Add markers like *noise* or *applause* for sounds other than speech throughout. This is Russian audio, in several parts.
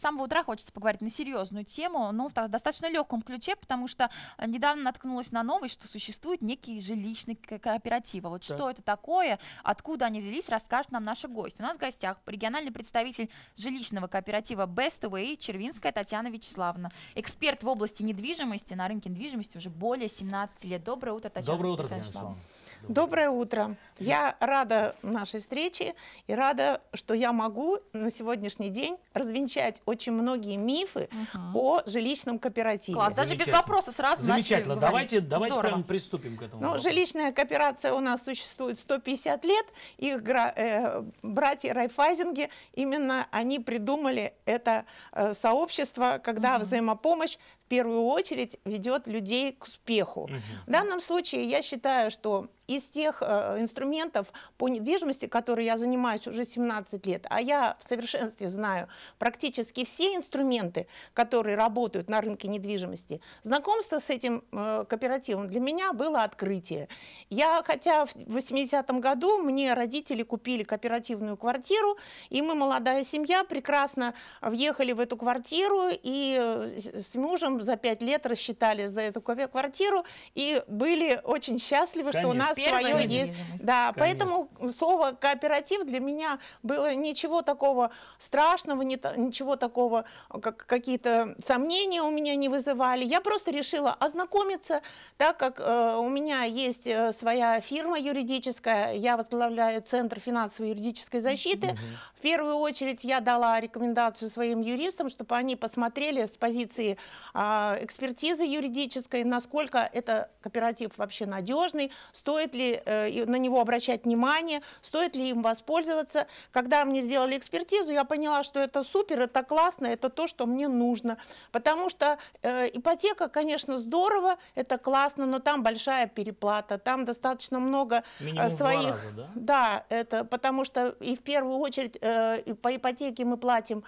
самого утра хочется поговорить на серьезную тему, но в достаточно легком ключе, потому что э, недавно наткнулась на новость, что существует некий жилищный кооператив. Вот да. что это такое, откуда они взялись, расскажет нам наши гости. У нас в гостях региональный представитель жилищного кооператива Best Way Червинская Татьяна Вячеславовна, эксперт в области недвижимости, на рынке недвижимости уже более 17 лет. Доброе утро, Татьяна Доброе утро, Татьяна Вячеславовна. Доброе утро. Я рада нашей встрече и рада, что я могу на сегодняшний день развенчать очень многие мифы угу. о жилищном кооперативе. Класс, даже без вопроса сразу Замечательно. давайте, давайте Здорово. приступим к этому. Ну, жилищная кооперация у нас существует 150 лет. Их э, братья Райфайзинги, именно они придумали это э, сообщество, когда угу. взаимопомощь в первую очередь ведет людей к успеху. Угу. В данном случае я считаю, что из тех э, инструментов по недвижимости, которые я занимаюсь уже 17 лет, а я в совершенстве знаю практически все инструменты, которые работают на рынке недвижимости, знакомство с этим э, кооперативом для меня было открытие. Я, хотя в 80-м году мне родители купили кооперативную квартиру, и мы, молодая семья, прекрасно въехали в эту квартиру, и э, с мужем за 5 лет рассчитали за эту квартиру, и были очень счастливы, Конечно. что у нас свое есть. Да, Конечно. поэтому слово кооператив для меня было ничего такого страшного, не, ничего такого, как какие-то сомнения у меня не вызывали. Я просто решила ознакомиться, так как э, у меня есть э, своя фирма юридическая, я возглавляю Центр финансовой юридической защиты. Угу. В первую очередь я дала рекомендацию своим юристам, чтобы они посмотрели с позиции э, экспертизы юридической, насколько это кооператив вообще надежный, стоит стоит ли э, на него обращать внимание, стоит ли им воспользоваться. Когда мне сделали экспертизу, я поняла, что это супер, это классно, это то, что мне нужно. Потому что э, ипотека, конечно, здорово, это классно, но там большая переплата, там достаточно много э, Минимум своих... раза, да? да, это потому что и в первую очередь по ипотеке мы платим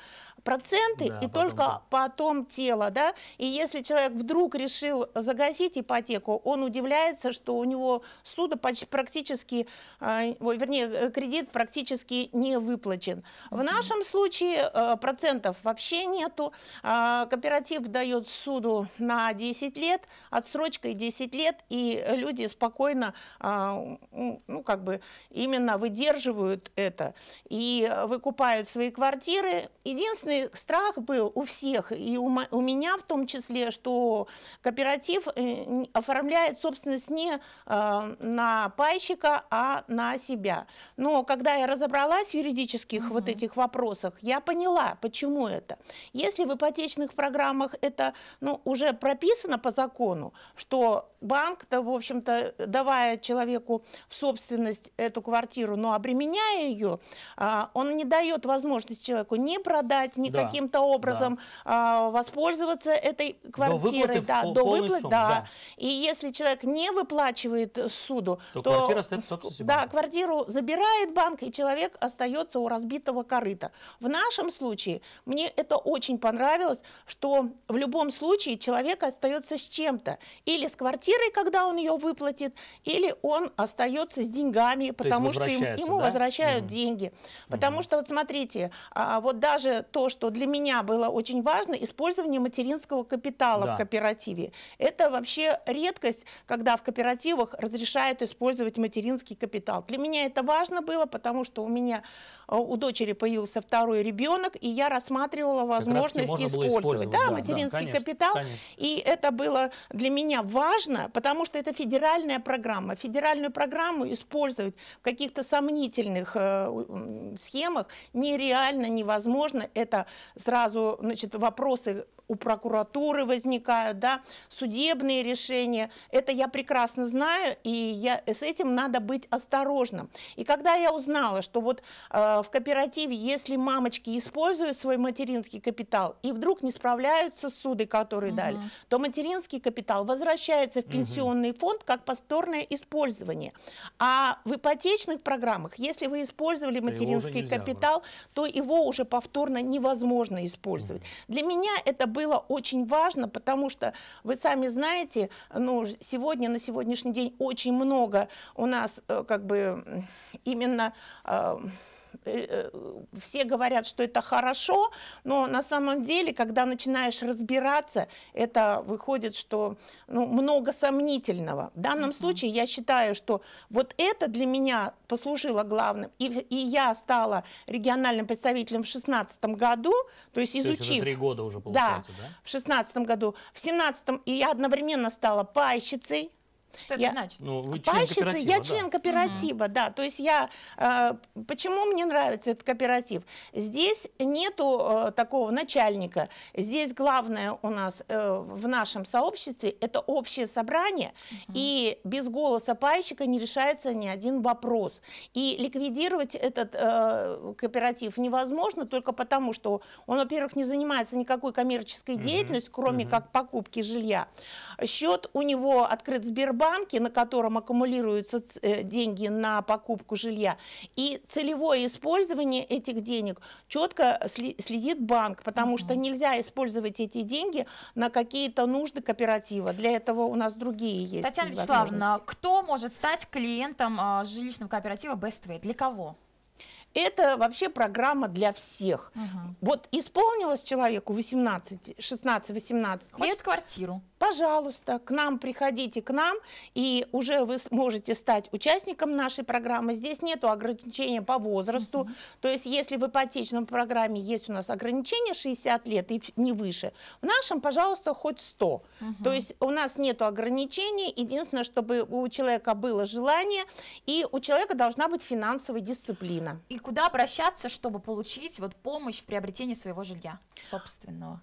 проценты, да, и потом, только потом тело, да. И если человек вдруг решил загасить ипотеку, он удивляется, что у него суд посуда практически, э, вернее, э, кредит практически не выплачен. В нашем случае э, процентов вообще нету. Э, кооператив дает суду на 10 лет, отсрочкой 10 лет, и люди спокойно, а, ну, как бы, именно выдерживают это и выкупают свои квартиры. Единственный страх был у всех, и у, меня в том числе, что кооператив э, оформляет собственность не э, на пайщика, а на себя. Но когда я разобралась в юридических угу. вот этих вопросах, я поняла, почему это. Если в ипотечных программах это ну, уже прописано по закону, что банк-то, в общем-то, давая человеку в собственность эту квартиру, но обременяя ее, а, он не дает возможности человеку ни продать, ни да, каким-то образом да. воспользоваться этой квартирой. До выплаты, да, в, до выплат, суммы, да. да. И если человек не выплачивает суд аренду, то, то квартира остается собственностью. Да, банка. квартиру забирает банк, и человек остается у разбитого корыта. В нашем случае мне это очень понравилось, что в любом случае человек остается с чем-то. Или с квартирой, когда он ее выплатит, или он остается с деньгами, потому что им, ему да? возвращают угу. деньги. Потому угу. что, вот смотрите, а, вот даже то, что для меня было очень важно, использование материнского капитала да. в кооперативе. Это вообще редкость, когда в кооперативах разрешают начинают использовать материнский капитал. Для меня это важно было, потому что у меня э, у дочери появился второй ребенок, и я рассматривала возможность использовать. Да, да материнский да, конечно, капитал. Конечно. И это было для меня важно, потому что это федеральная программа. Федеральную программу использовать в каких-то сомнительных э, схемах нереально, невозможно. Это сразу значит, вопросы у прокуратуры возникают, да, судебные решения. Это я прекрасно знаю, и я, с этим надо быть осторожным. И когда я узнала, что вот э, в кооперативе, если мамочки используют свой материнский капитал и вдруг не справляются с суды, которые угу. дали, то материнский капитал возвращается в пенсионный угу. фонд как повторное использование. А в ипотечных программах, если вы использовали материнский капитал, было. то его уже повторно невозможно использовать. Угу. Для меня это было очень важно, потому что вы сами знаете, ну, сегодня, на сегодняшний день очень много у нас э, как бы именно э, Э, э, все говорят, что это хорошо, но на самом деле, когда начинаешь разбираться, это выходит, что ну, много сомнительного. В данном uh-huh. случае я считаю, что вот это для меня послужило главным, и, и я стала региональным представителем в 2016 году, то есть изучив... То есть три года уже получается, да? да? в 2016 году. В 2017 и я одновременно стала пайщицей, что это я... значит? Ну, вы член Пащица, я да. член кооператива, угу. да. То есть я... Э, почему мне нравится этот кооператив? Здесь нету э, такого начальника. Здесь главное у нас э, в нашем сообществе это общее собрание, угу. и без голоса пайщика не решается ни один вопрос. И ликвидировать этот э, кооператив невозможно только потому, что он, во-первых, не занимается никакой коммерческой угу. деятельностью, кроме угу. как покупки жилья. Счет у него открыт Сбербанк, банке, на котором аккумулируются э, деньги на покупку жилья, и целевое использование этих денег четко следит банк, потому что нельзя использовать эти деньги на какие-то нужды кооператива. Для этого у нас другие есть Татьяна Вячеславовна, кто может стать клиентом а, жилищного кооператива Best Для кого? Это вообще программа для всех. Угу. Вот исполнилось человеку 18, 16-18 лет. Хочет квартиру пожалуйста, к нам приходите, к нам, и уже вы можете стать участником нашей программы. Здесь нет ограничения по возрасту, mm-hmm. то есть если в ипотечном программе есть у нас ограничение 60 лет и не выше, в нашем, пожалуйста, хоть 100. Mm-hmm. То есть у нас нет ограничений, единственное, чтобы у человека было желание, и у человека должна быть финансовая дисциплина. И куда обращаться, чтобы получить вот помощь в приобретении своего жилья собственного?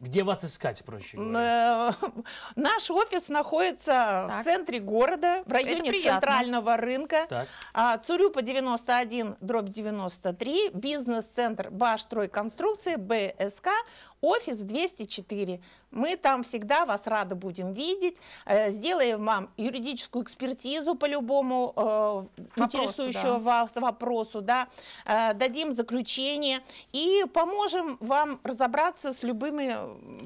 Где вас искать, проще говоря? Э, *laughs* наш офис находится так. в центре города, в районе центрального рынка. Так. А, Цурюпа 91, дробь 93, бизнес-центр Башстройконструкции, БСК. Офис 204. Мы там всегда вас рады будем видеть. Э, сделаем вам юридическую экспертизу по любому э, интересующему да. вас вопросу. Да. Э, дадим заключение и поможем вам разобраться с любыми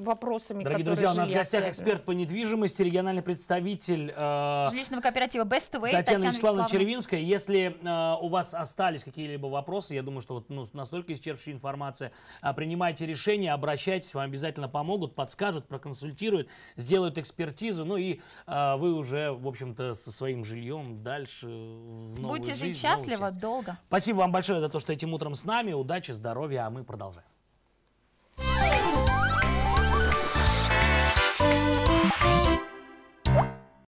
вопросами, Дорогие друзья, у нас в гостях эксперт по недвижимости, региональный представитель э, жилищного кооператива Best Way, Татьяна, Татьяна Вячеславовна, Червинская. Если у вас остались какие-либо вопросы, я думаю, что вот, ну, настолько исчерпывающая информация, принимайте решение, обращайтесь обращайтесь, вам обязательно помогут, подскажут, проконсультируют, сделают экспертизу, ну и э, вы уже, в общем-то, со своим жильем дальше в новую Будьте жить счастливы долго. Спасибо вам большое за то, что этим утром с нами. Удачи, здоровья, а мы продолжаем.